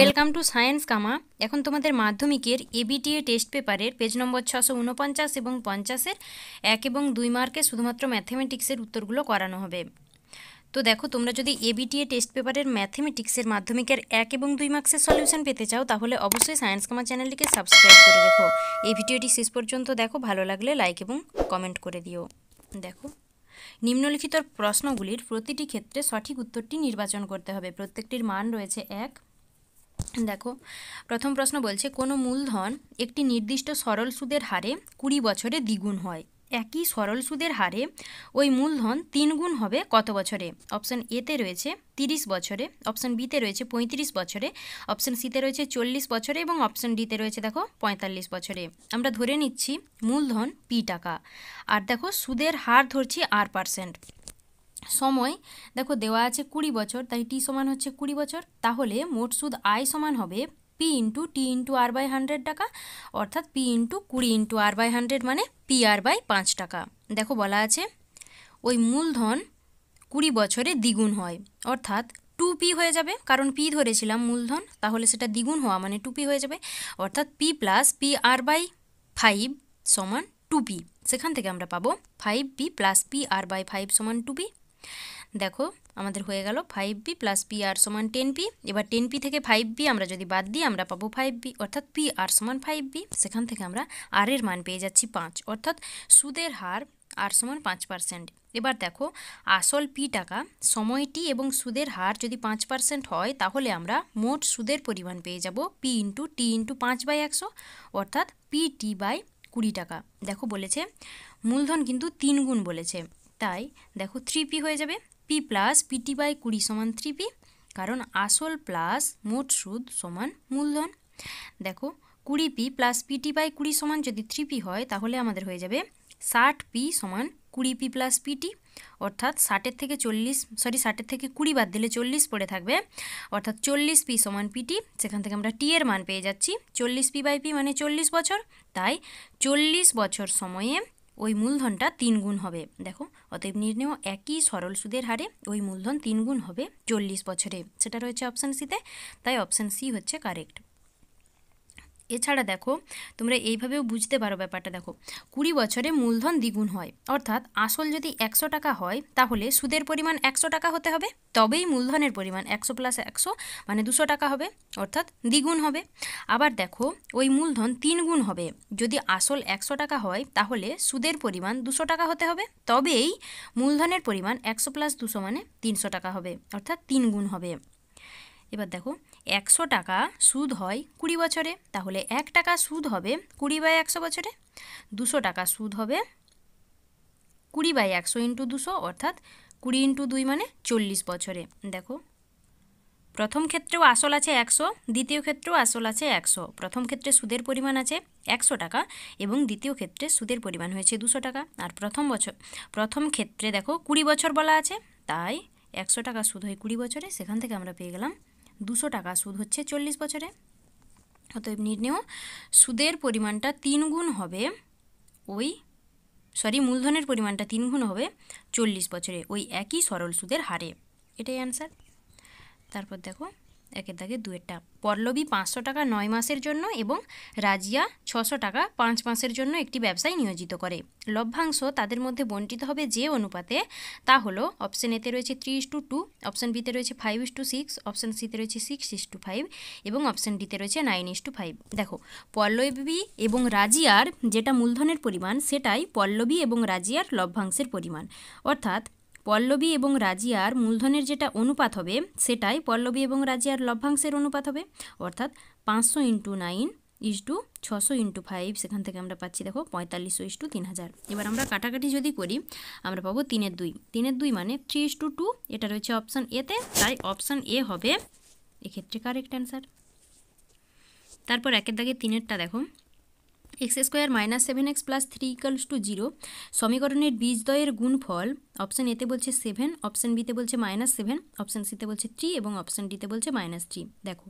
welcome to science কামা এখন তোমাদের মাধ্যমিকের এবিটিএ টেস্ট পেপারের পেজ নম্বর ছশো উনপঞ্চাশ এবং পঞ্চাশের এক এবং দুই মার্কে শুধুমাত্র ম্যাথমেটিক্সের উত্তরগুলো করানো হবে তো দেখো তোমরা যদি এবিটিএ টেস্ট পেপারের ম্যাথমেটিক্সের মাধ্যমিকের এক এবং দুই মার্কসের সলিউশন পেতে চাও তাহলে অবশ্যই সায়েন্স কামা চ্যানেলটিকে সাবস্ক্রাইব করে রেখো এই ভিডিওটি শেষ পর্যন্ত দেখো ভালো লাগলে লাইক এবং কমেন্ট করে দিও দেখো নিম্নলিখিত প্রশ্নগুলির প্রতিটি ক্ষেত্রে সঠিক উত্তরটি নির্বাচন করতে হবে প্রত্যেকটির মান রয়েছে এক দেখো প্রথম প্রশ্ন বলছে কোনো মূলধন একটি নির্দিষ্ট সরল সুদের হারে কুড়ি বছরে দ্বিগুণ হয় একই সরল সুদের হারে ওই মূলধন তিন গুণ হবে কত বছরে অপশন এতে রয়েছে তিরিশ বছরে অপশান বিতে রয়েছে পঁয়ত্রিশ বছরে অপশন সিতে রয়েছে চল্লিশ বছরে এবং অপশন ডিতে রয়েছে দেখো পঁয়তাল্লিশ বছরে আমরা ধরে নিচ্ছি মূলধন পি টাকা আর দেখো সুদের হার ধরছি আর পার্সেন্ট সময় দেখো দেওয়া আছে কুড়ি বছর তাই টি সমান হচ্ছে কুড়ি বছর তাহলে মোট সুদ আয় সমান হবে P into T into R by hundred টাকা অর্থাৎ পি ইন্টু কুড়ি ইন্টু আর বাই হান্ড্রেড মানে পি আর বাই পাঁচ টাকা দেখো বলা আছে ওই মূলধন কুড়ি বছরে দ্বিগুণ হয় অর্থাৎ টু পি হয়ে যাবে কারণ পি ধরেছিলাম মূলধন তাহলে সেটা দ্বিগুণ হওয়া মানে টু পি হয়ে যাবে অর্থাৎ P plus P R by five সমান টু পি সেখান থেকে আমরা পাবো five P plus P R by five সমান টু পি দেখো আমাদের হয়ে গেল five B plus P R সমান টেন পি এবার টেন পি থেকে ফাইভ বি আমরা যদি বাদ দিই আমরা পাবো ফাইভ বি অর্থাৎ পি আর সমান ফাইভ বি সেখান থেকে আমরা আর এর মান পেয়ে যাচ্ছি পাঁচ অর্থাৎ সুদের হার আর সমান পাঁচ পার্সেন্ট এবার দেখো আসল পি টাকা সময়টি এবং সুদের হার যদি পাঁচ পার্সেন্ট হয় তাহলে আমরা মোট সুদের পরিমাণ পেয়ে যাব পি ইন্টু টি ইন্টু পাঁচ বাই একশো অর্থাৎ পি টি বাই কুড়ি টাকা দেখো বলেছে মূলধন কিন্তু তিন গুণ বলেছে তাই দেখো থ্রি পি হয়ে যাবে পি প্লাস পিটি বাই কুড়ি সমান থ্রি পি কারণ আসল প্লাস মোট সুদ সমান মূলধন দেখো কুড়ি পি প্লাস পিটি বাই কুড়ি সমান যদি থ্রি পি হয় তাহলে আমাদের হয়ে যাবে ষাট পি সমান কুড়ি পি প্লাস পিটি অর্থাৎ ষাটের থেকে চল্লিশ সরি ষাটের থেকে কুড়ি বাদ দিলে চল্লিশ পড়ে থাকবে অর্থাৎ চল্লিশ পি সমান পিটি সেখান থেকে আমরা টি এর মান পেয়ে যাচ্ছি চল্লিশ পি বাই পি মানে চল্লিশ বছর তাই চল্লিশ বছর সময়ে ওই মূলধনটা তিন গুণ হবে দেখো অতএব নির্ণয় একই সরল সুদের হারে ওই মূলধন তিন গুণ হবে চল্লিশ বছরে সেটা রয়েছে অপশান সিতে তাই অপশান সি হচ্ছে কারেক্ট এছাড়া দেখো তোমরা এইভাবেও বুঝতে পারো ব্যাপারটা দেখো কুড়ি বছরে মূলধন দ্বিগুণ হয় অর্থাৎ আসল যদি একশো টাকা হয় তাহলে সুদের পরিমাণ একশো টাকা হতে হবে তবেই মূলধনের পরিমাণ একশো প্লাস একশো মানে দুশো টাকা হবে অর্থাৎ দ্বিগুণ হবে আবার দেখো ওই মূলধন তিন গুণ হবে যদি আসল একশো টাকা হয় তাহলে সুদের পরিমাণ দুশো টাকা হতে হবে তবেই মূলধনের পরিমাণ একশো প্লাস দুশো মানে তিনশো টাকা হবে অর্থাৎ তিন গুণ হবে এবার দেখো একশো টাকা সুদ হয় কুড়ি বছরে তাহলে এক টাকা সুদ হবে কুড়ি বাই একশো বছরে দুশো টাকা সুদ হবে কুড়ি বাই একশো ইন্টু দুশো অর্থাৎ কুড়ি ইন্টু দুই মানে চল্লিশ বছরে দেখো প্রথম ক্ষেত্রেও আসল আছে একশো দ্বিতীয় ক্ষেত্রেও আসল আছে একশো প্রথম ক্ষেত্রে সুদের পরিমাণ আছে একশো টাকা এবং দ্বিতীয় ক্ষেত্রে সুদের পরিমাণ হয়েছে দুশো টাকা আর প্রথম বছর প্রথম ক্ষেত্রে দেখো কুড়ি বছর বলা আছে তাই একশো টাকা সুদ হয় কুড়ি বছরে সেখান থেকে আমরা পেয়ে গেলাম দুশো টাকা সুদ হচ্ছে চল্লিশ বছরে অতএব নির্ণেয় সুদের পরিমাণটা তিন গুণ হবে ওই সরি মূলধনের পরিমাণটা তিন গুণ হবে চল্লিশ বছরে ওই একই সরল সুদের হারে এটাই অ্যান্সার তারপর দেখো একের দাগে দুয়েরটা পল্লবী পাঁচশো টাকা নয় মাসের জন্য এবং রাজিয়া ছশো টাকা পাঁচ মাসের জন্য একটি ব্যবসায় নিয়োজিত করে লভ্যাংশ তাদের মধ্যে বন্টিত হবে যে অনুপাতে তা হলো অপশন এতে রয়েছে three is to two option বিতে রয়েছে five is to six option সিতে রয়েছে সিক্স ইস টু ফাইভ এবং অপশন ডিতে রয়েছে নাইন ইস টু ফাইভ দেখো পল্লবী এবং রাজিয়ার যেটা মূলধনের পরিমাণ সেটাই পল্লবী এবং রাজিয়ার লভ্যাংশের পরিমাণ অর্থাৎ পল্লবী এবং রাজিয়ার মূলধনের যেটা অনুপাত হবে সেটাই পল্লবী এবং রাজিয়ার লভ্যাংশের অনুপাত হবে অর্থাৎ পাঁচশো ইন্টু নাইন ইস টু ছশো ইন্টু ফাইভ সেখান থেকে আমরা পাচ্ছি দেখো পঁয়তাল্লিশশো ইস টু তিন হাজার এবার আমরা কাটাকাটি যদি করি আমরা পাবো তিনের দুই তিনের দুই মানে থ্রি ইস টু টু এটা রয়েছে অপশান এতে তাই অপশান এ হবে এক্ষেত্রে কারেক্ট অ্যান্সার তারপর একের দাগে তিনেরটা দেখো x square minus seven x plus three equals to zero সমীকরণের বীজদয়ের গুণফল অপশান এতে বলছে সেভেন অপশান বিতে বলছে মাইনাস সেভেন অপশান সিতে বলছে থ্রি এবং অপশান ডিতে বলছে মাইনাস থ্রি দেখো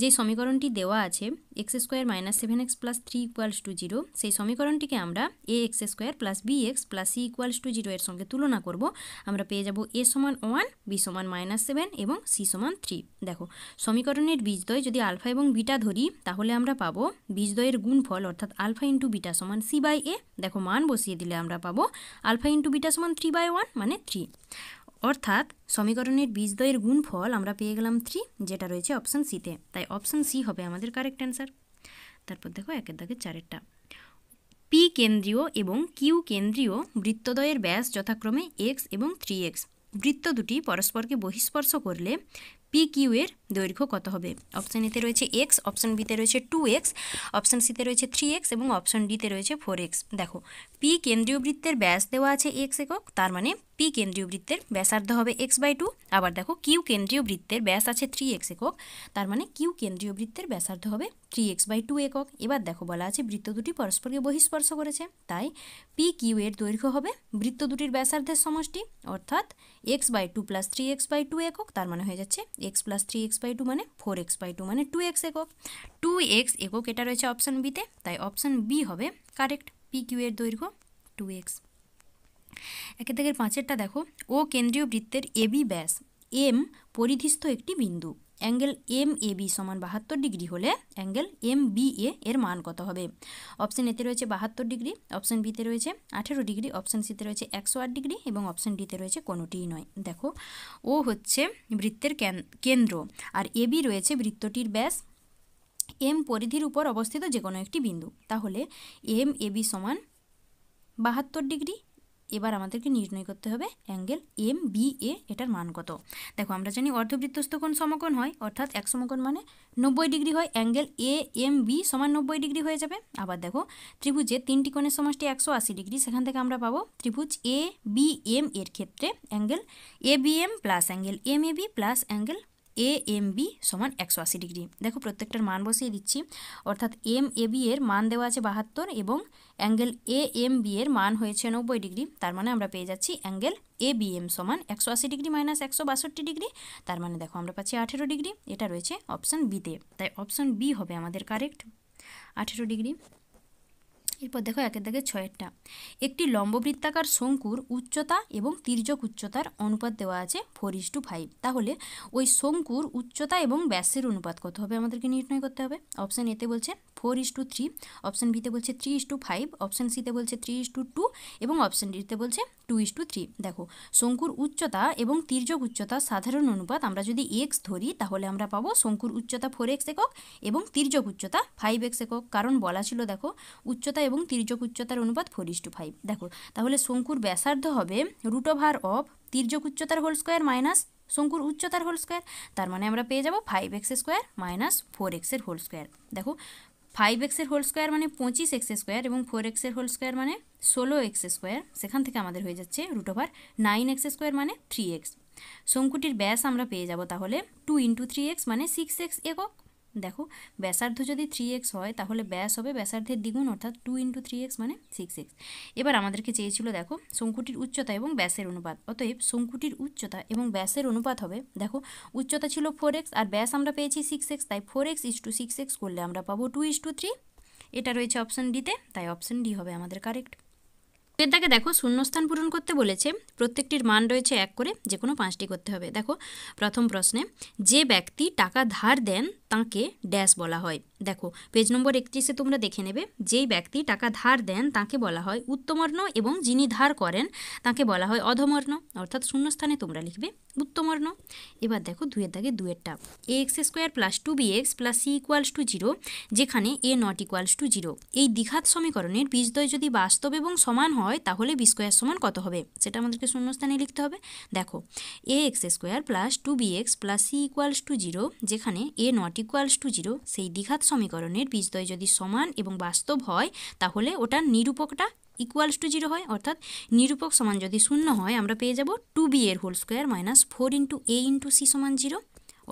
যে সমীকরণটি দেওয়া আছে x square minus seven x plus three equals to zero সেই সমীকরণটিকে আমরা a x square plus b x plus c equals to zero এর সঙ্গে তুলনা করব আমরা পেয়ে যাব এ সমান ওয়ান বি সমান মাইনাস সেভেন এবং সি সমান থ্রি দেখো সমীকরণের বীজদ্বয় যদি আলফা এবং বিটা ধরি তাহলে আমরা পাবো বীজদ্বয়ের গুণফল অর্থাৎ আলফা ইন্টু বিটা সমান সি বাই এ দেখো মান বসিয়ে দিলে আমরা পাবো আলফা ইন্টু বিটা সমান থ্রি বাই ওয়ান মানে থ্রি অর্থাৎ সমীকরণের বীজদ্বয়ের গুণফল আমরা পেয়ে গেলাম থ্রি যেটা রয়েছে অপশান সিতে তাই অপশান সি হবে আমাদের কারেক্ট অ্যান্সার তারপর দেখো একের দাগে চারেরটা পি কেন্দ্রীয় এবং কিউ কেন্দ্রীয় বৃত্তদ্বয়ের ব্যাস যথাক্রমে এক্স এবং থ্রি এক্স বৃত্ত দুটি পরস্পরকে বহিস্পর্শ করলে পি কিউ এর দৈর্ঘ্য কত হবে অপশান এতে রয়েছে এক্স অপশান বিতে রয়েছে টু এক্স অপশান সিতে রয়েছে থ্রি এক্স এবং অপশান ডিতে রয়েছে ফোর এক্স দেখো পি কেন্দ্রীয় বৃত্তের ব্যাস দেওয়া আছে এক্স একক তার মানে পি কেন্দ্রীয় বৃত্তের ব্যাসার্ধ হবে এক্স বাই টু আবার দেখো কিউ কেন্দ্রীয় বৃত্তের ব্যাস আছে থ্রি এক্স একক তার মানে কিউ কেন্দ্রীয় বৃত্তের ব্যাসার্ধ হবে থ্রি এক্স বাই টু একক এবার দেখো বলা আছে বৃত্ত দুটি পরস্পরকে বহিস্পর্শ করেছে তাই পি কিউ এর দৈর্ঘ্য হবে বৃত্ত দুটির ব্যাসার্ধের সমষ্টি অর্থাৎ x by two plus three x by two একক তার মানে হয়ে যাচ্ছে x plus three x by two মানে ফোর এক্স বাই টু মানে টু এক্স একক টু এক্স একক এটা রয়েছে অপশান বিতে তাই অপশান বি হবে কারেক্ট পি কিউ এর দৈর্ঘ্য টু এক্স একে থেকে পাঁচেরটা দেখো ও কেন্দ্রীয় বৃত্তের এবি ব্যাস এম পরিধিস্থ একটি বিন্দু অ্যাঙ্গেল এম এ বি সমান বাহাত্তর ডিগ্রি হলে অ্যাঙ্গেল এম বি এ এর মান কত হবে অপশন এতে রয়েছে বাহাত্তর ডিগ্রি অপশন বিতে রয়েছে আঠেরো ডিগ্রি অপশন সিতে রয়েছে একশো আট ডিগ্রি এবং অপশন ডিতে রয়েছে কোনোটিই নয় দেখো ও হচ্ছে বৃত্তের কেন্দ্র আর এ বি রয়েছে বৃত্তটির ব্যাস এম পরিধির উপর অবস্থিত যে কোনো একটি বিন্দু তাহলে এম এ বি সমান বাহাত্তর ডিগ্রি এবার আমাদেরকে নির্ণয় করতে হবে অ্যাঙ্গেল এম বি এ এটার মান কত দেখো আমরা জানি অর্ধবৃত্তস্থ কোণ সমকোণ হয় অর্থাৎ এক সমকোণ মানে নব্বই ডিগ্রি হয় অ্যাঙ্গেল এ এম বি সমান নব্বই ডিগ্রি হয়ে যাবে আবার দেখো ত্রিভুজের তিনটি কোণের সমষ্টি একশো আশি ডিগ্রি সেখান থেকে আমরা পাবো ত্রিভুজ এ বি এম এর ক্ষেত্রে angle A B M plus angle M A B plus angle A M B সমান একশো আশি ডিগ্রি দেখো প্রত্যেকটার মান বসিয়ে দিচ্ছি অর্থাৎ এম এ বি এর মান দেওয়া আছে বাহাত্তর এবং অ্যাঙ্গেল এ এম বি এর মান হয়েছে নব্বই ডিগ্রি তার মানে আমরা পেয়ে যাচ্ছি অ্যাঙ্গেল এ বি এম সমান একশো আশি ডিগ্রি মাইনাস একশো বাষট্টি ডিগ্রি তার মানে দেখো আমরা পাচ্ছি আঠেরো ডিগ্রি এটা রয়েছে অপশান বিতে তাই অপশান বি হবে আমাদের কারেক্ট আঠেরো ডিগ্রি এরপর দেখো একের দাগে ছয়েরটা একটি লম্ববৃত্তাকার শঙ্কুর উচ্চতা এবং তির্যক উচ্চতার অনুপাত দেওয়া আছে ফোর ইস টু ফাইভ তাহলে ওই শঙ্কুর উচ্চতা এবং ব্যাসের অনুপাত কত হবে আমাদেরকে নির্ণয় করতে হবে অপশান এতে বলছে four is to three option বিতে বলছে three is to five option সিতে বলছে থ্রি ইস টু টু এবং অপশান ডিতে বলছে টু ইস টু থ্রি দেখো শঙ্কুর উচ্চতা এবং তির্যক উচ্চতা সাধারণ অনুপাত আমরা যদি এক্স ধরি তাহলে আমরা পাবো শঙ্কুর উচ্চতা ফোর এক্স একক এবং তির্যক উচ্চতা ফাইভ এক্স একক কারণ বলা ছিল দেখো উচ্চতা এবং তির্যক উচ্চতার অনুপাত ফোর ইস্টু টু ফাইভ দেখো তাহলে শঙ্কুর ব্যাসার্ধ হবে রুট ওভার অফ তির্যক উচ্চতার হোল স্কোয়ার মাইনাস শঙ্কুর উচ্চতার হোল স্কোয়ার তার মানে আমরা পেয়ে যাব five x square minus four এক্সের হোল স্কোয়ার দেখো ফাইভ এক্সের হোল স্কোয়ার মানে পঁচিশ এক্স স্কোয়ার এবং ফোর এক্সের হোল স্কোয়ার মানে ষোলো এক্স স্কোয়ার সেখান থেকে আমাদের হয়ে যাচ্ছে root over nine x square মানে থ্রি এক্স শঙ্কুটির ব্যাস আমরা পেয়ে যাব তাহলে টু ইন্টু থ্রি এক্স মানে সিক্স এক্স একক দেখো ব্যাসার্ধ যদি থ্রি এক্স হয় তাহলে ব্যাস হবে ব্যাসার্ধের দ্বিগুণ অর্থাৎ টু ইন্টু থ্রি এক্স মানে সিক্স এক্স এবার আমাদেরকে চেয়েছিল দেখো শঙ্কুটির উচ্চতা এবং ব্যাসের অনুপাত অতএব শঙ্কুটির উচ্চতা এবং ব্যাসের অনুপাত হবে দেখো উচ্চতা ছিল ফোর এক্স আর ব্যাস আমরা পেয়েছি সিক্স এক্স তাই four x is to six x করলে আমরা পাবো টু ইস টু থ্রি এটা রয়েছে অপশন ডিতে তাই অপশন ডি হবে আমাদের কারেক্ট এর দাগে দেখো শূন্যস্থান পূরণ করতে বলেছে প্রত্যেকটির মান রয়েছে এক করে যে কোনো পাঁচটি করতে হবে দেখো প্রথম প্রশ্নে যে ব্যক্তি টাকা ধার দেন তাকে ড্যাশ বলা হয় দেখো পেজ নম্বর একত্রিশে তোমরা দেখে নেবে যেই ব্যক্তি টাকা ধার দেন তাকে বলা হয় উত্তমর্ণ এবং যিনি ধার করেন তাকে বলা হয় অধমর্ণ অর্থাৎ শূন্যস্থানে তোমরা লিখবে উত্তমর্ণ এবার দেখো দুয়ের দাগে দুয়েরটা a x square plus two b x plus c equals to zero যেখানে a not equals to zero এই দ্বিঘাত সমীকরণের বীজদ্বয় যদি বাস্তব এবং সমান হয় তাহলে বি স্কোয়ার সমান কত হবে সেটা আমাদেরকে শূন্যস্থানে লিখতে হবে দেখো a x square plus two b x plus c equals to zero যেখানে a not equals to zero সেই দ্বিঘাত সমীকরণের বীজদ্বয় যদি সমান এবং বাস্তব হয় তাহলে ওটার নিরূপকটা ইকুয়ালস টু জিরো হয় অর্থাৎ নিরূপক সমান যদি শূন্য হয় আমরা পেয়ে যাব টু বি এর whole square minus four into a into c সমান জিরো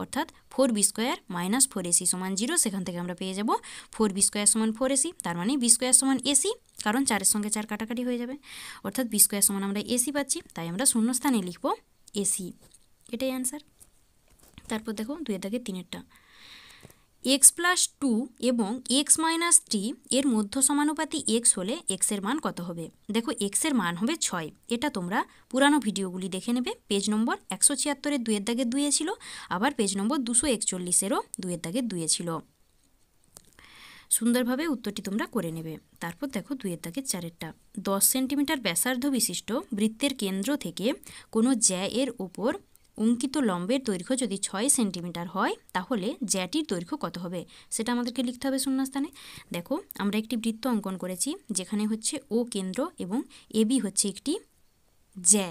অর্থাৎ four b square minus four ac সমান জিরো সেখান থেকে আমরা পেয়ে যাব ফোর বি স্কোয়ার সমান ফোর এসি তার মানে বি স্কোয়ার সমান এসি কারণ চারের সঙ্গে চার কাটাকাটি হয়ে যাবে অর্থাৎ বি স্কোয়ার সমান আমরা এসি পাচ্ছি তাই আমরা শূন্যস্থানে লিখব এসি এটাই অ্যান্সার তারপর দেখো দুয়ের দাগে তিনেরটা এক্স প্লাস টু এবং এক্স মাইনাস থ্রি এর মধ্য সমানুপাতি এক্স হলে এক্সের মান কত হবে দেখো এক্সের মান হবে ছয় এটা তোমরা পুরানো ভিডিওগুলি দেখে নেবে পেজ নম্বর একশো ছিয়াত্তরের দুয়ের দাগে দুয়ে ছিল আবার পেজ নম্বর দুশো একচল্লিশেরও দুয়ের দাগে দুয়ে ছিল সুন্দরভাবে উত্তরটি তোমরা করে নেবে তারপর দেখো দুয়ের দাগে চারেরটা দশ সেন্টিমিটার ব্যাসার্ধ বিশিষ্ট বৃত্তের কেন্দ্র থেকে কোনো জ্যা এর ওপর অঙ্কিত লম্বের দৈর্ঘ্য যদি ছয় সেন্টিমিটার হয় তাহলে জ্যাটির দৈর্ঘ্য কত হবে সেটা আমাদেরকে লিখতে হবে শূন্যস্থানে দেখো আমরা একটি বৃত্ত অঙ্কন করেছি যেখানে হচ্ছে ও কেন্দ্র এবং এবি হচ্ছে একটি জ্যা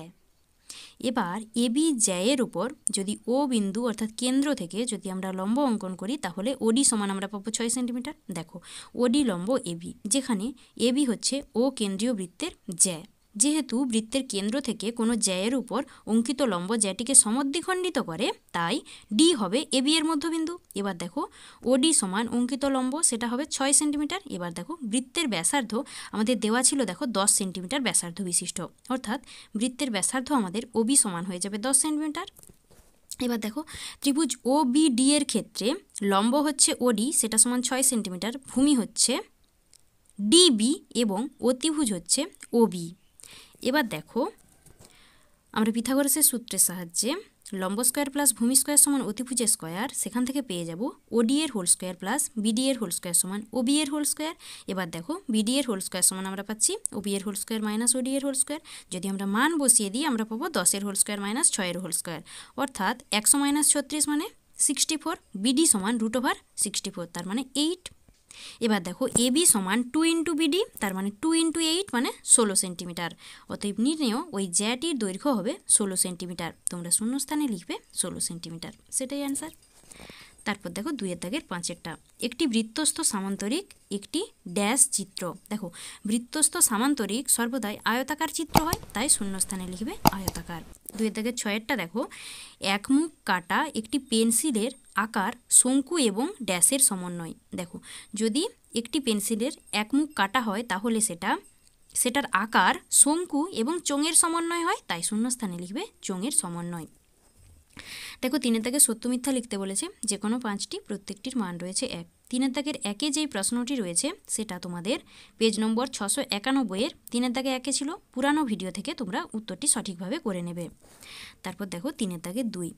এবার এবি জ্যায়ের উপর যদি ও বিন্দু অর্থাৎ কেন্দ্র থেকে যদি আমরা লম্ব অঙ্কন করি তাহলে ওডি সমান আমরা পাবো ছয় সেন্টিমিটার দেখো ওডি লম্ব এবি যেখানে এবি হচ্ছে ও কেন্দ্রীয় বৃত্তের জ্যা যেহেতু বৃত্তের কেন্দ্র থেকে কোনো জ্যায়ের উপর অঙ্কিত লম্ব জ্যাটিকে সমদ্বিখণ্ডিত করে তাই ডি হবে এ বি এর মধ্যবিন্দু এবার দেখো ওডি সমান অঙ্কিত লম্ব সেটা হবে ছয় সেন্টিমিটার এবার দেখো বৃত্তের ব্যাসার্ধ আমাদের দেওয়া ছিল দেখো দশ সেন্টিমিটার ব্যাসার্ধ বিশিষ্ট অর্থাৎ বৃত্তের ব্যাসার্ধ আমাদের ওবি সমান হয়ে যাবে দশ সেন্টিমিটার এবার দেখো ত্রিভুজ ও ডি এর ক্ষেত্রে লম্ব হচ্ছে ওডি সেটা সমান ছয় সেন্টিমিটার ভূমি হচ্ছে ডিবি এবং অতিভুজ হচ্ছে ওবি এবার দেখো আমরা পিথাগোরাসের সূত্রের সাহায্যে লম্ব স্কোয়ার প্লাস ভূমি স্কোয়ার সমান অতিভুজের স্কোয়ার সেখান থেকে পেয়ে যাব ওডি এর হোল স্কোয়ার প্লাস বিডি এর হোল স্কোয়ার সমান ওবি এর হোল স্কোয়ার এবার দেখো বিডি এর হোল স্কোয়ার সমান আমরা পাচ্ছি ওবি এর হোল স্কোয়ার মাইনাস ওডি এর হোল স্কোয়ার যদি আমরা মান বসিয়ে দিই আমরা পাবো দশের হোল স্কোয়ার মাইনাস ছয়ের হোল স্কোয়ার অর্থাৎ একশো মাইনাস ছত্রিশ মানে সিক্সটি ফোর বিডি সমান রুট ওভার সিক্সটি ফোর তার মানে এইট এবার দেখো এ বি সমান টু ইন্টু বিডি তার মানে টু ইন্টু এইট মানে ষোলো সেন্টিমিটার অতএব নির্ণয় ওই জ্যাটির দৈর্ঘ্য হবে ষোলো সেন্টিমিটার তোমরা শূন্যস্থানে লিখবে ষোলো সেন্টিমিটার সেটাই অ্যান্সার তারপর দেখো দুইয়ের দাগের পাঁচেরটা একটি বৃত্তস্থ সামান্তরিক একটি ড্যাশ চিত্র দেখো বৃত্তস্থ সামান্তরিক সর্বদাই আয়তাকার চিত্র হয় তাই শূন্যস্থানে লিখবে আয়তাকার দুইয়ের দাগের ছয়েরটা দেখো একমুখ কাটা একটি পেন্সিলের আকার শঙ্কু এবং ড্যাশের সমন্বয় দেখো যদি একটি পেন্সিলের একমুখ কাটা হয় তাহলে সেটা সেটার আকার শঙ্কু এবং চোঙের সমন্বয় হয় তাই শূন্যস্থানে লিখবে চোঙের সমন্বয় দেখো তিনের দাগে সত্য মিথ্যা লিখতে বলেছে যে কোনো পাঁচটি প্রত্যেকটির মান রয়েছে এক তিনের দাগের একে যেই প্রশ্নটি রয়েছে সেটা তোমাদের পেজ নম্বর ছশো একানব্বইয়ের তিনের দাগে একে ছিল পুরানো ভিডিও থেকে তোমরা উত্তরটি সঠিকভাবে করে নেবে তারপর দেখো তিনের দাগে দুই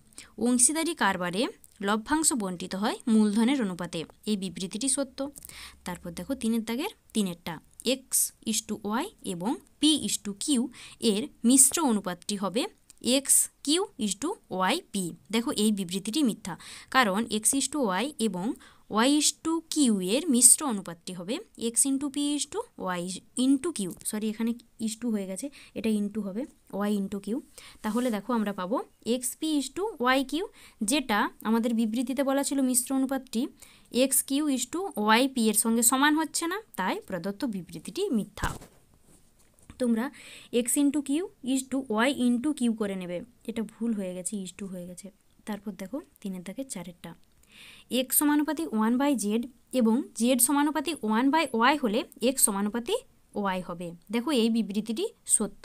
অংশীদারি কারবারে লভ্যাংশ বন্টিত হয় মূলধনের অনুপাতে এই বিবৃতিটি সত্য তারপর দেখো তিনের দাগের তিনেরটা এক্স ইস টু ওয়াই এবং পি ইস টু কিউ এর মিশ্র অনুপাতটি হবে x q is to y p দেখো এই বিবৃতিটি মিথ্যা কারণ এক্স ইজ টু ওয়াই এবং ওয়াই ইস টু কিউ এর মিশ্র অনুপাতটি হবে x into p is to y into q sorry এখানে ইস টু হয়ে গেছে এটা ইন্টু হবে ওয়াই ইন্টু কিউ তাহলে দেখো আমরা পাবো x p is to y q যেটা আমাদের বিবৃতিতে বলা ছিল মিশ্র অনুপাতটি x q is to y p এর সঙ্গে সমান হচ্ছে না তাই প্রদত্ত বিবৃতিটি মিথ্যা তোমরা x into q is to y into q করে নেবে এটা ভুল হয়ে গেছে ইস টু হয়ে গেছে তারপর দেখো তিনের দাগে চারেরটা এক্স সমানুপাতি ওয়ান বাই জেড এবং জেড সমানুপাতি ওয়ান বাই ওয়াই হলে এক্স সমানুপাতি ওয়াই হবে দেখো এই বিবৃতিটি সত্য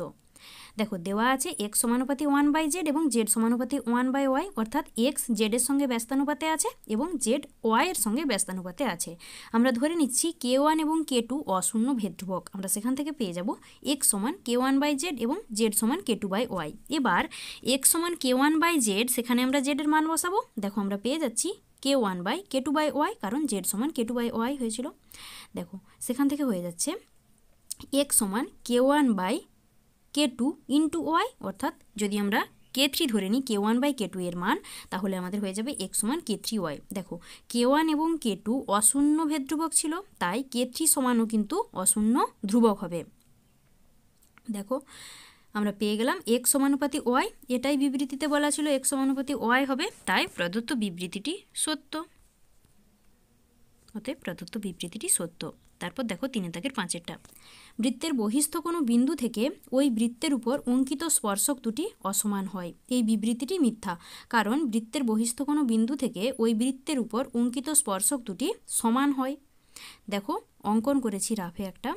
দেখো দেওয়া আছে এক্স সমানুপাতি ওয়ান বাই জেড এবং জেড সমানুপাতি ওয়ান বাই ওয়াই অর্থাৎ এক্স জেডের সঙ্গে ব্যস্তানুপাতে আছে এবং জেড ওয়াইয়ের সঙ্গে ব্যস্তানুপাতে আছে আমরা ধরে নিচ্ছি কে ওয়ান এবং কে টু অশূন্য ভেদ্রুবক আমরা সেখান থেকে পেয়ে যাব এক্স সমান কে ওয়ান বাই জেড এবং জেড সমান কে টু বাই ওয়াই এবার এক্স সমান কে ওয়ান বাই জেড সেখানে আমরা জেডের মান বসাবো দেখো আমরা পেয়ে যাচ্ছি k one by k two by y কারণ জেড সমান কে টু বাই ওয়াই হয়েছিল দেখো সেখান থেকে হয়ে যাচ্ছে এক্স সমান k one by k two into y অর্থাৎ যদি আমরা কে থ্রি ধরে নিই k one by k two এর মান তাহলে আমাদের হয়ে যাবে এক্স সমান কে থ্রি ওয়াই দেখো কে ওয়ান এবং কে টু অশূন্য ভেদ ধ্রুবক ছিল তাই কে থ্রি সমানও কিন্তু অশূন্য ধ্রুবক হবে দেখো আমরা পেয়ে গেলাম এক সমানুপাতি ওয়াই এটাই বিবৃতিতে বলা ছিল এক সমানুপাতি ওয়াই হবে তাই প্রদত্ত বিবৃতিটি সত্য অতএব প্রদত্ত বিবৃতিটি সত্য তারপর দেখো তিনের তাকের পাঁচেরটা বৃত্তের বহিস্থ কোনো বিন্দু থেকে ওই বৃত্তের উপর অঙ্কিত স্পর্শক দুটি অসমান হয় এই বিবৃতিটি মিথ্যা কারণ বৃত্তের বহিস্থ কোনো বিন্দু থেকে ওই বৃত্তের উপর অঙ্কিত স্পর্শক দুটি সমান হয় দেখো অঙ্কন করেছি রাফে একটা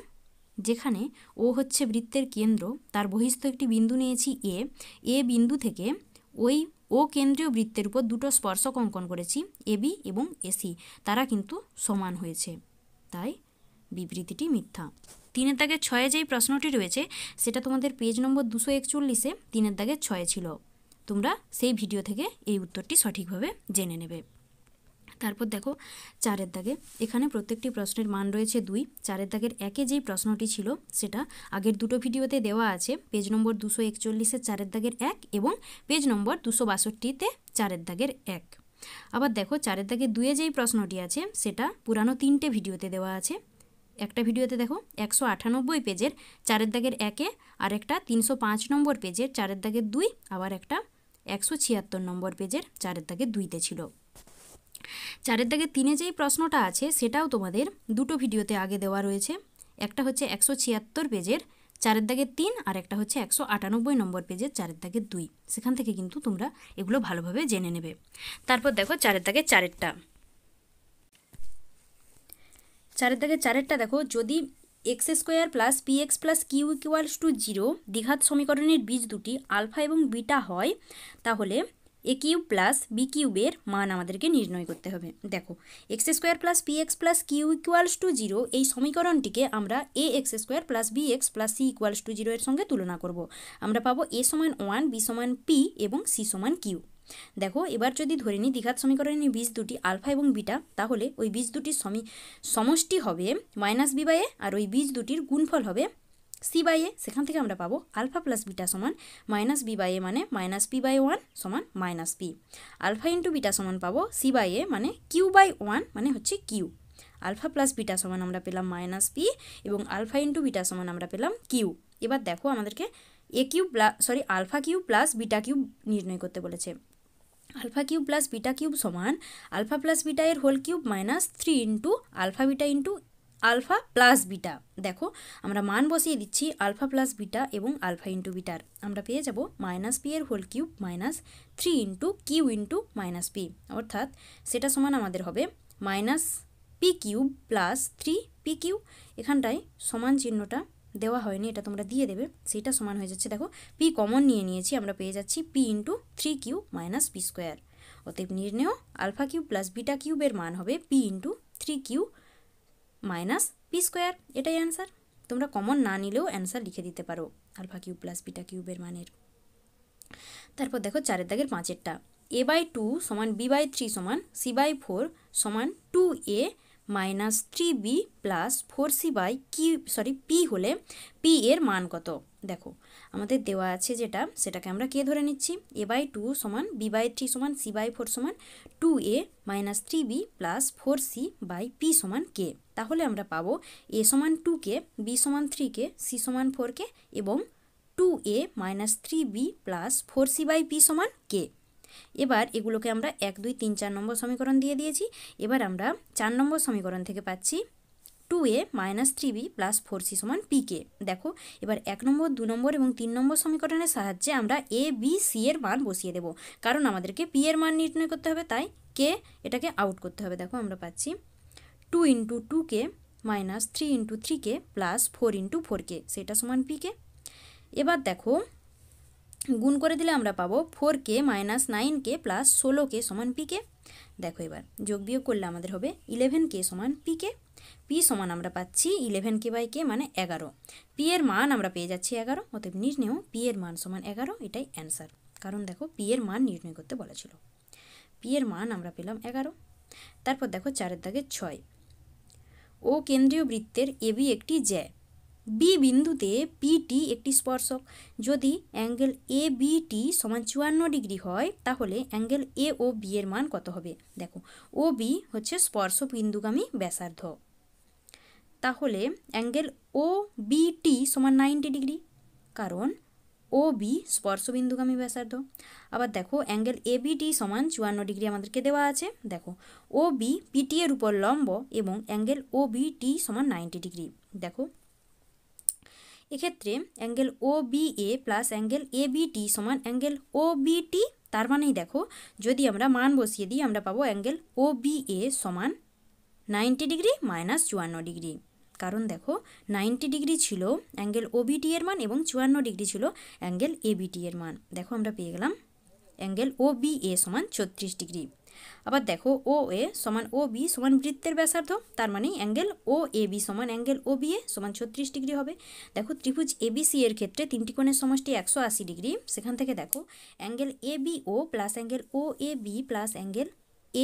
যেখানে ও হচ্ছে বৃত্তের কেন্দ্র তার বহিস্থ একটি বিন্দু নিয়েছি এ এ বিন্দু থেকে ওই ও কেন্দ্রীয় বৃত্তের উপর দুটো স্পর্শক অঙ্কন করেছি এবি এবং এসি তারা কিন্তু সমান হয়েছে তাই বিবৃতিটি মিথ্যা তিনের দাগের ছয়ে যেই প্রশ্নটি রয়েছে সেটা তোমাদের পেজ নম্বর দুশো একচল্লিশে তিনের দাগের ছয়ে ছিল তোমরা সেই ভিডিও থেকে এই উত্তরটি সঠিকভাবে জেনে নেবে তারপর দেখো চারের দাগে এখানে প্রত্যেকটি প্রশ্নের মান রয়েছে দুই চারের দাগের একে যেই প্রশ্নটি ছিল সেটা আগের দুটো ভিডিওতে দেওয়া আছে পেজ নম্বর দুশো একচল্লিশে চারের দাগের এক এবং পেজ নম্বর দুশো বাষট্টিতে চারের দাগের এক আবার দেখো চারের দাগে দুয়ে যেই প্রশ্নটি আছে সেটা পুরানো তিনটে ভিডিওতে দেওয়া আছে একটা ভিডিওতে দেখো একশো আটানব্বই পেজের চারের দাগের একে আর একটা তিনশো পাঁচ নম্বর পেজের চারের দাগের দুই আবার একটা একশো ছিয়াত্তর নম্বর পেজের চারের দাগের দুইতে ছিল চারের দাগের তিনে যেই প্রশ্নটা আছে সেটাও তোমাদের দুটো ভিডিওতে আগে দেওয়া রয়েছে একটা হচ্ছে একশো ছিয়াত্তর পেজের চারের দাগের তিন আর একটা হচ্ছে একশো আটানব্বই নম্বর পেজের চারের দাগের দুই সেখান থেকে কিন্তু তোমরা এগুলো ভালোভাবে জেনে নেবে তারপর দেখো চারের দাগের চারেরটা চারের দাগে চারেরটা দেখো যদি x square plus p x plus q equals to zero দ্বিঘাত সমীকরণের বীজ দুটি আলফা এবং বিটা হয় তাহলে এ কিউ প্লাস বি কিউবের মান আমাদেরকে নির্ণয় করতে হবে দেখো x square plus p x plus q equals to zero এই সমীকরণটিকে আমরা a x square plus b x plus c equals to zero এর সঙ্গে তুলনা করব আমরা পাবো এ সমান ওয়ান বি সমান পি এবং সি সমান কিউ দেখো এবার যদি ধরে নিই দীঘাত সমীকরণের বীজ দুটি আলফা এবং বিটা তাহলে ওই বীজ দুটির সমী সমষ্টি হবে মাইনাস বি বাই এ আর ওই বীজ দুটির গুণফল হবে সি বাই এ সেখান থেকে আমরা পাবো আলফা প্লাস বিটা সমান মাইনাস বি বাই এ মানে মাইনাস পি বাই ওয়ান সমান minus p alpha into beta সমান পাবো সি বাই এ মানে কিউ বাই ওয়ান মানে হচ্ছে কিউ আলফা প্লাস বিটা সমান আমরা পেলাম মাইনাস পি এবং আলফা ইন্টু বিটা সমান আমরা পেলাম কিউ এবার দেখো আমাদেরকে a cube plus sorry alpha cube plus beta cube নির্ণয় করতে বলেছে alpha cube plus beta cube সমান আলফা প্লাস বিটা এর whole cube minus three into alpha beta into alpha plus beta দেখো আমরা মান বসিয়ে দিচ্ছি আলফা প্লাস বিটা এবং আলফা ইন্টু বিটার আমরা পেয়ে যাব মাইনাস পি এর whole cube minus three into q into minus p অর্থাৎ সেটা সমান আমাদের হবে minus p cube plus three p q এখানটায় সমান চিহ্নটা দেওয়া হয়নি এটা তোমরা দিয়ে দেবে সেটা সমান হয়ে যাচ্ছে দেখো পি কমন নিয়ে নিয়েছি আমরা পেয়ে যাচ্ছি p into three q minus p square অতএব নির্ণেয় আলফা কিউ প্লাস বিটা কিউবের মান হবে P into three q minus p square এটাই অ্যান্সার তোমরা কমন না নিলেও অ্যান্সার লিখে দিতে পারো আলফা কিউ প্লাস বিটা কিউবের মানের তারপর দেখো চারের দাগের পাঁচেরটা এ বাই টু সমান বি বাই থ্রি সমান সি বাই ফোর সমান two a minus three b plus four c by কি সরি পি হলে পি এর মান কত দেখো আমাদের দেওয়া আছে যেটা সেটাকে আমরা কে ধরে নিচ্ছি এ বাই টু সমান বি বাই থ্রি সমান সি বাই ফোর সমান two a minus three b plus four c by p সমান কে তাহলে আমরা পাবো এ সমান টু কে বি সমান থ্রি কে সি সমান ফোর কে এবং two a minus three b plus four c by p সমান কে এবার এগুলোকে আমরা এক দুই তিন চার নম্বর সমীকরণ দিয়ে দিয়েছি এবার আমরা চার নম্বর সমীকরণ থেকে পাচ্ছি two a minus three b plus four c সমান পি কে দেখো এবার এক নম্বর দু নম্বর এবং তিন নম্বর সমীকরণের সাহায্যে আমরা এ বি সি এর মান বসিয়ে দেব কারণ আমাদেরকে পি এর মান নির্ণয় করতে হবে তাই কে এটাকে আউট করতে হবে দেখো আমরা পাচ্ছি two into two k minus three into three k plus four into four k সেটা সমান পি কে এবার দেখো গুণ করে দিলে আমরা পাবো four k minus nine k plus ষোলো কে সমান পি কে দেখো এবার যোগ বিয়োগ করলে আমাদের হবে ইলেভেন কে সমান পি কে পি সমান আমরা পাচ্ছি ইলেভেন কে বাই কে মানে এগারো পি এর মান আমরা পেয়ে যাচ্ছি এগারো অতএব নির্ণয় পি এর মান সমান এগারো এটাই অ্যান্সার কারণ দেখো পি এর মান নির্ণয় করতে বলা ছিল পি এর মান আমরা পেলাম এগারো তারপর দেখো চারের দাগে ছয় ও কেন্দ্রীয় বৃত্তের এবি একটি জ্যা বি বিন্দুতে পিটি একটি স্পর্শক যদি অ্যাঙ্গেল এ বিটি সমান চুয়ান্ন ডিগ্রি হয় তাহলে অ্যাঙ্গেল এ ও বি এর মান কত হবে দেখো ও বি হচ্ছে স্পর্শ বিন্দুগামী ব্যাসার্ধ তাহলে অ্যাঙ্গেল ও বিটি সমান নাইনটি ডিগ্রি কারণ ও বি বিন্দুগামী ব্যাসার্ধ আবার দেখো অ্যাঙ্গেল এ বিটি সমান চুয়ান্ন ডিগ্রি আমাদেরকে দেওয়া আছে দেখো ও বি পিটি এর উপর লম্ব এবং অ্যাঙ্গেল ও বিটি সমান নাইনটি ডিগ্রি দেখো এক্ষেত্রে angle O B A plus angle A B T সমান অ্যাঙ্গেল ও বি টি তার মানেই দেখো যদি আমরা মান বসিয়ে দিই আমরা পাবো অ্যাঙ্গেল ও বি এ সমান নাইনটি ডিগ্রি মাইনাস চুয়ান্ন ডিগ্রি কারণ দেখো নাইনটি ডিগ্রি ছিল অ্যাঙ্গেল ওবিটি এর মান এবং চুয়ান্ন ডিগ্রি ছিল অ্যাঙ্গেল এ টি এর মান দেখো আমরা পেয়ে গেলাম অ্যাঙ্গেল ও বি এ সমান ছত্রিশ ডিগ্রি আবার দেখো ও এ সমান ও বি সমান বৃত্তের ব্যাসার্ধ তার মানে অ্যাঙ্গেল ও এ বি সমান অ্যাঙ্গেল ও বি এ সমান ছত্রিশ ডিগ্রি হবে দেখো ত্রিভুজ এ সি এর ক্ষেত্রে তিনটি কোণের সমষ্টি একশো আশি ডিগ্রি সেখান থেকে দেখো angle A B O plus angle O A B plus angle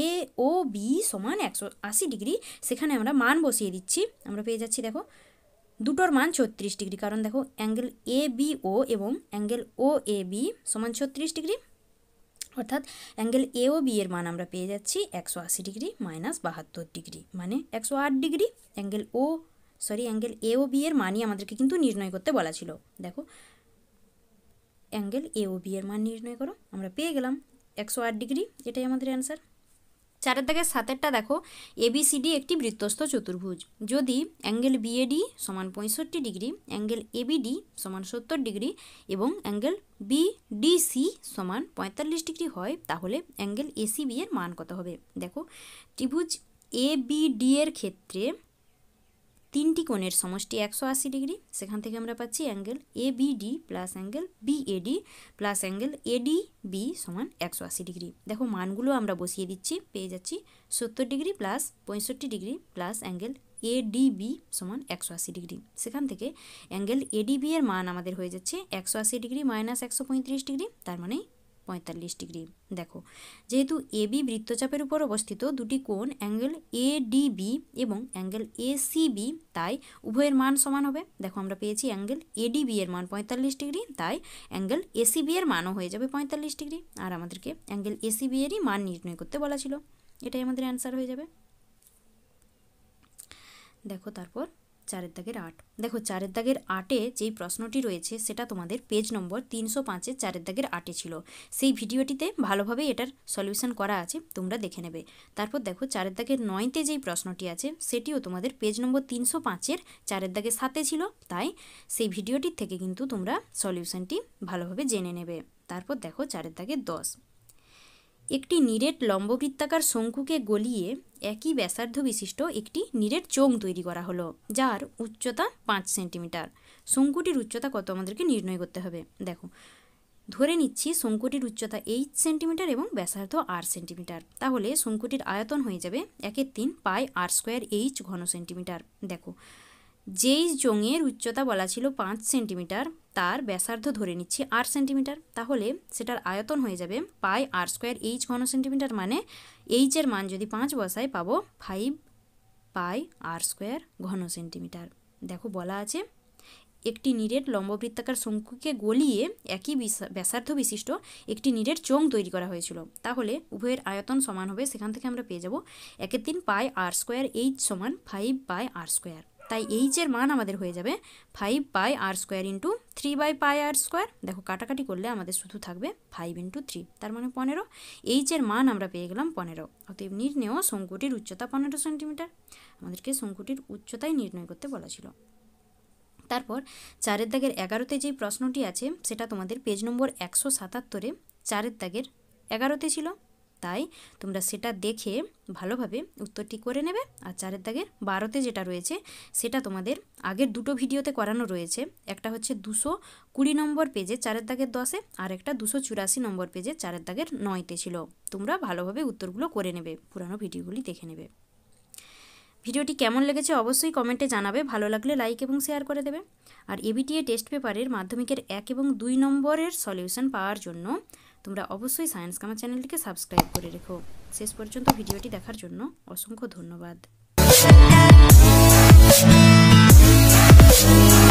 A O B সমান একশো আশি ডিগ্রি সেখানে আমরা মান বসিয়ে দিচ্ছি আমরা পেয়ে যাচ্ছি দেখো দুটোর মান ছত্রিশ ডিগ্রি কারণ দেখো অ্যাঙ্গেল এ বি ও এবং অ্যাঙ্গেল ও এ বি সমান ছত্রিশ ডিগ্রি অর্থাৎ অ্যাঙ্গেল এ ও বি এর মান আমরা পেয়ে যাচ্ছি একশো আশি ডিগ্রি মাইনাস বাহাত্তর ডিগ্রি মানে একশো আট degree angle O sorry angle A O B এর মানই আমাদেরকে কিন্তু নির্ণয় করতে বলা ছিল দেখো অ্যাঙ্গেল এ ও বি এর মান নির্ণয় করো আমরা পেয়ে গেলাম একশো আট ডিগ্রি এটাই আমাদের অ্যান্সার চারের দাগের সাতেরটা দেখো এবিসিডি একটি বৃত্তস্থ চতুর্ভুজ যদি অ্যাঙ্গেল বিএডি সমান পঁয়ষট্টি ডিগ্রি অ্যাঙ্গেল এবিডি সমান সত্তর ডিগ্রি এবং অ্যাঙ্গেল বিডিসি সমান পঁয়তাল্লিশ ডিগ্রি হয় তাহলে অ্যাঙ্গেল এসিবি এর মান কত হবে দেখো ত্রিভুজ এবিডি এর ক্ষেত্রে তিনটি কোণের সমষ্টি একশো আশি ডিগ্রি সেখান থেকে আমরা পাচ্ছি angle A B D plus angle B D plus angle AD B সমান একশো আশি ডিগ্রি দেখো মানগুলো আমরা বসিয়ে দিচ্ছি পেয়ে যাচ্ছি সত্তর ডিগ্রি প্লাস পঁয়ষট্টি ডিগ্রি প্লাস অ্যাঙ্গেল এডিবি সমান একশো আশি ডিগ্রি সেখান থেকে অ্যাঙ্গেল এডিবি এর মান আমাদের হয়ে যাচ্ছে একশো আশি ডিগ্রি মাইনাস একশো পঁয়ত্রিশ ডিগ্রি তার মানে পঁয়তাল্লিশ ডিগ্রি দেখো যেহেতু এ বি বৃত্তচাপের উপর অবস্থিত দুটি কোণ অ্যাঙ্গেল এ ডিবি এবং অ্যাঙ্গেল এ সিবি তাই উভয়ের মান সমান হবে দেখো আমরা পেয়েছি অ্যাঙ্গেল এডিবি এর মান পঁয়তাল্লিশ ডিগ্রি তাই অ্যাঙ্গেল এসিবি এর মানও হয়ে যাবে পঁয়তাল্লিশ ডিগ্রি আর আমাদেরকে অ্যাঙ্গেল এসিবি এরই মান নির্ণয় করতে বলা ছিল এটাই আমাদের অ্যান্সার হয়ে যাবে দেখো তারপর চারের দাগের আট দেখো চারের দাগের আটে যেই প্রশ্নটি রয়েছে সেটা তোমাদের পেজ নম্বর তিনশো পাঁচে চারের দাগের আটে ছিল সেই ভিডিওটিতে ভালোভাবে এটার সলিউশন করা আছে তোমরা দেখে নেবে তারপর দেখো চারের দাগের নয়তে যেই প্রশ্নটি আছে সেটিও তোমাদের পেজ নম্বর তিনশো পাঁচের চারের দাগের সাথে ছিল তাই সেই ভিডিওটির থেকে কিন্তু তোমরা সলিউশনটি ভালোভাবে জেনে নেবে তারপর দেখো চারের দাগের দশ একটি নিরেট লম্ববৃত্তাকার শঙ্কুকে গলিয়ে একই ব্যাসার্ধ বিশিষ্ট একটি নিরেট চোঙ তৈরি করা হলো যার উচ্চতা পাঁচ সেন্টিমিটার শঙ্কুটির উচ্চতা কত আমাদেরকে নির্ণয় করতে হবে দেখো ধরে নিচ্ছি শঙ্কুটির উচ্চতা এইট সেন্টিমিটার এবং ব্যাসার্ধ আট সেন্টিমিটার তাহলে শঙ্কুটির আয়তন হয়ে যাবে একের তিন পাই আর স্কোয়ার এইচ ঘন সেন্টিমিটার দেখো যেই জঙের উচ্চতা বলা ছিল পাঁচ সেন্টিমিটার তার ব্যাসার্ধ ধরে নিচ্ছি আট সেন্টিমিটার তাহলে সেটার আয়তন হয়ে যাবে পাই আর স্কোয়ার এইচ ঘন সেন্টিমিটার মানে এইচের মান যদি পাঁচ বসায় পাবো ফাইভ পাই আর স্কোয়ার ঘন সেন্টিমিটার দেখো বলা আছে একটি নিরেট লম্ববৃত্তাকার শঙ্কুকে গলিয়ে একই ব্যাসার্ধ বিশিষ্ট একটি নিরেট চোঙ তৈরি করা হয়েছিল তাহলে উভয়ের আয়তন সমান হবে সেখান থেকে আমরা পেয়ে যাব একের তিন পাই আর স্কোয়ার এইচ সমান ফাইভ পাই আর স্কোয়ার তাই এইচের মান আমাদের হয়ে যাবে five pi r square into three by pi r square দেখো কাটাকাটি করলে আমাদের শুধু থাকবে ফাইভ ইন্টু থ্রি তার মানে পনেরো এইচের মান আমরা পেয়ে গেলাম পনেরো অতএব নির্ণেয় শঙ্কুটির উচ্চতা পনেরো সেন্টিমিটার আমাদেরকে শঙ্কুটির উচ্চতাই নির্ণয় করতে বলা ছিল তারপর চারের দাগের এগারোতে যেই প্রশ্নটি আছে সেটা তোমাদের পেজ নম্বর একশো সাতাত্তরে চারের দাগের এগারোতে ছিল তাই তোমরা সেটা দেখে ভালোভাবে উত্তরটি করে নেবে আর চারের দাগের বারোতে যেটা রয়েছে সেটা তোমাদের আগের দুটো ভিডিওতে করানো রয়েছে একটা হচ্ছে দুশো কুড়ি নম্বর পেজে চারের দাগের দশে আর একটা দুশো চুরাশি নম্বর পেজে চারের দাগের নয়তে ছিল তোমরা ভালোভাবে উত্তরগুলো করে নেবে পুরানো ভিডিওগুলি দেখে নেবে ভিডিওটি কেমন লেগেছে অবশ্যই কমেন্টে জানাবে ভালো লাগলে লাইক এবং শেয়ার করে দেবে আর এবিটিএ টেস্ট পেপারের মাধ্যমিকের এক এবং দুই নম্বরের সলিউশন পাওয়ার জন্য তোমরা অবশ্যই সায়েন্স কামা চ্যানেলটিকে সাবস্ক্রাইব করে রেখো শেষ পর্যন্ত ভিডিওটি দেখার জন্য অসংখ্য ধন্যবাদ